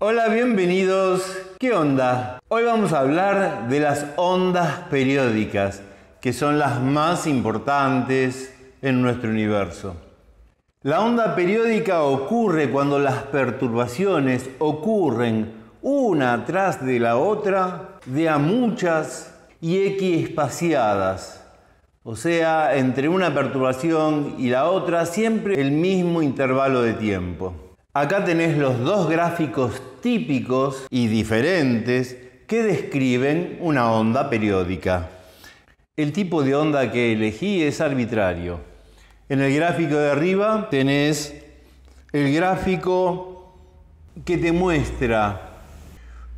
Hola, bienvenidos. ¿Qué onda? Hoy vamos a hablar de las ondas periódicas, que son las más importantes en nuestro universo. La onda periódica ocurre cuando las perturbaciones ocurren una tras de la otra, de a muchas y equiespaciadas. O sea, entre una perturbación y la otra siempre el mismo intervalo de tiempo. Acá tenés los dos gráficos típicos y diferentes que describen una onda periódica. El tipo de onda que elegí es arbitrario. En el gráfico de arriba tenés el gráfico que te muestra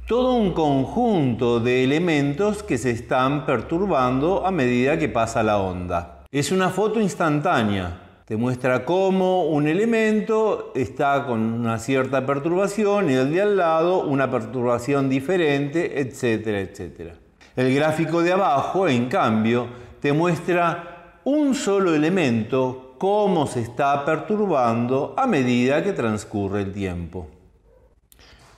todo un conjunto de elementos que se están perturbando a medida que pasa la onda. Es una foto instantánea, te muestra cómo un elemento está con una cierta perturbación y el de al lado una perturbación diferente, etcétera, etcétera. El gráfico de abajo, en cambio, te muestra un solo elemento cómo se está perturbando a medida que transcurre el tiempo.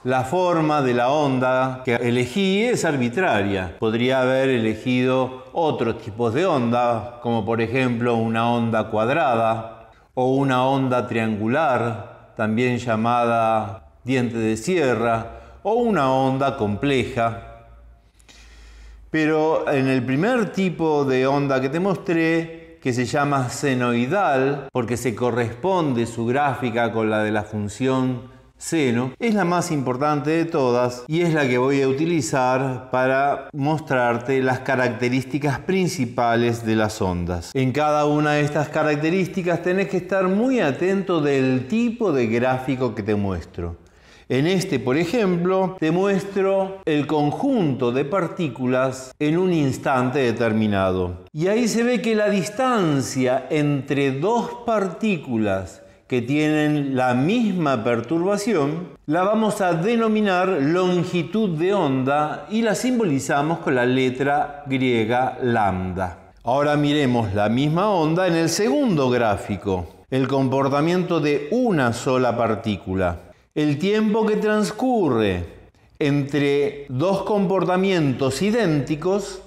La forma de la onda que elegí es arbitraria. Podría haber elegido otros tipos de onda, como por ejemplo una onda cuadrada o una onda triangular, también llamada diente de sierra, o una onda compleja. Pero en el primer tipo de onda que te mostré, que se llama senoidal, porque se corresponde su gráfica con la de la función seno es la más importante de todas y es la que voy a utilizar para mostrarte las características principales de las ondas. En cada una de estas características tenés que estar muy atento del tipo de gráfico que te muestro. En este, por ejemplo, te muestro el conjunto de partículas en un instante determinado. Y ahí se ve que la distancia entre dos partículas que tienen la misma perturbación, la vamos a denominar longitud de onda y la simbolizamos con la letra griega lambda. Ahora miremos la misma onda en el segundo gráfico, el comportamiento de una sola partícula. El tiempo que transcurre entre dos comportamientos idénticos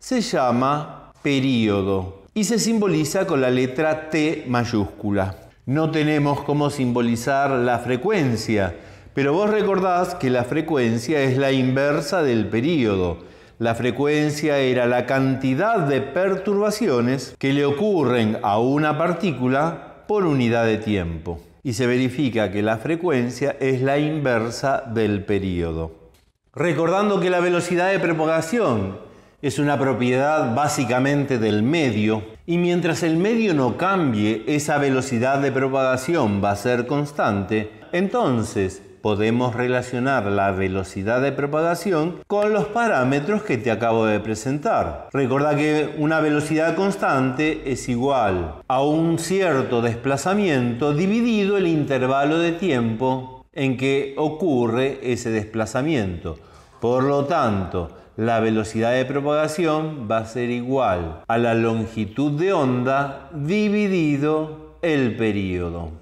se llama período y se simboliza con la letra T mayúscula no tenemos cómo simbolizar la frecuencia, pero vos recordás que la frecuencia es la inversa del período. La frecuencia era la cantidad de perturbaciones que le ocurren a una partícula por unidad de tiempo. Y se verifica que la frecuencia es la inversa del período. Recordando que la velocidad de propagación es una propiedad básicamente del medio, y mientras el medio no cambie, esa velocidad de propagación va a ser constante, entonces podemos relacionar la velocidad de propagación con los parámetros que te acabo de presentar. Recuerda que una velocidad constante es igual a un cierto desplazamiento dividido el intervalo de tiempo en que ocurre ese desplazamiento. Por lo tanto, la velocidad de propagación va a ser igual a la longitud de onda dividido el periodo.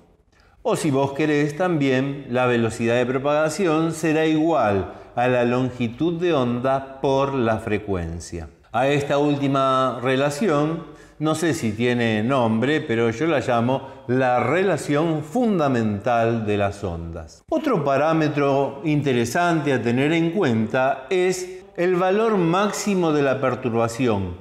O si vos querés también, la velocidad de propagación será igual a la longitud de onda por la frecuencia. A esta última relación no sé si tiene nombre, pero yo la llamo la relación fundamental de las ondas. Otro parámetro interesante a tener en cuenta es el valor máximo de la perturbación,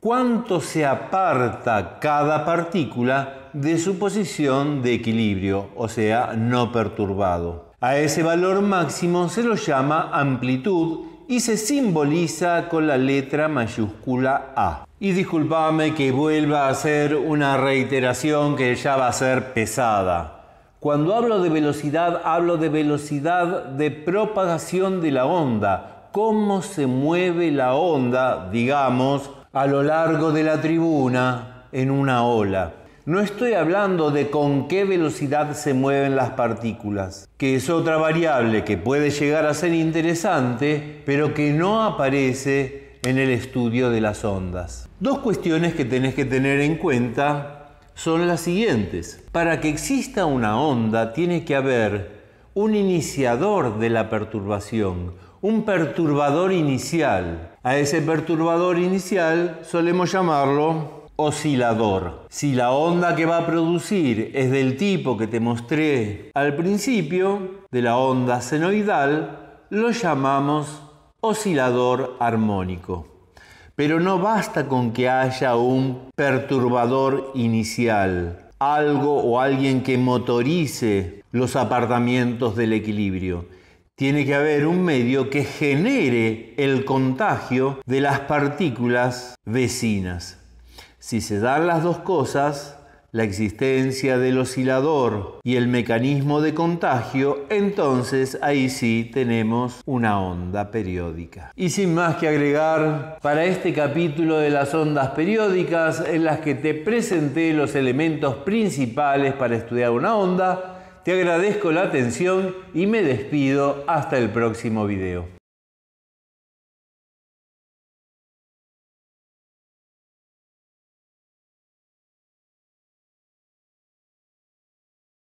cuánto se aparta cada partícula de su posición de equilibrio, o sea, no perturbado. A ese valor máximo se lo llama amplitud y se simboliza con la letra mayúscula A. Y disculpame que vuelva a hacer una reiteración que ya va a ser pesada. Cuando hablo de velocidad, hablo de velocidad de propagación de la onda, cómo se mueve la onda, digamos, a lo largo de la tribuna en una ola. No estoy hablando de con qué velocidad se mueven las partículas, que es otra variable que puede llegar a ser interesante, pero que no aparece en el estudio de las ondas. Dos cuestiones que tenés que tener en cuenta son las siguientes. Para que exista una onda tiene que haber un iniciador de la perturbación, un perturbador inicial. A ese perturbador inicial solemos llamarlo oscilador. Si la onda que va a producir es del tipo que te mostré al principio, de la onda senoidal, lo llamamos oscilador armónico. Pero no basta con que haya un perturbador inicial, algo o alguien que motorice los apartamientos del equilibrio. Tiene que haber un medio que genere el contagio de las partículas vecinas. Si se dan las dos cosas, la existencia del oscilador y el mecanismo de contagio, entonces ahí sí tenemos una onda periódica. Y sin más que agregar, para este capítulo de las ondas periódicas en las que te presenté los elementos principales para estudiar una onda, te agradezco la atención y me despido hasta el próximo video.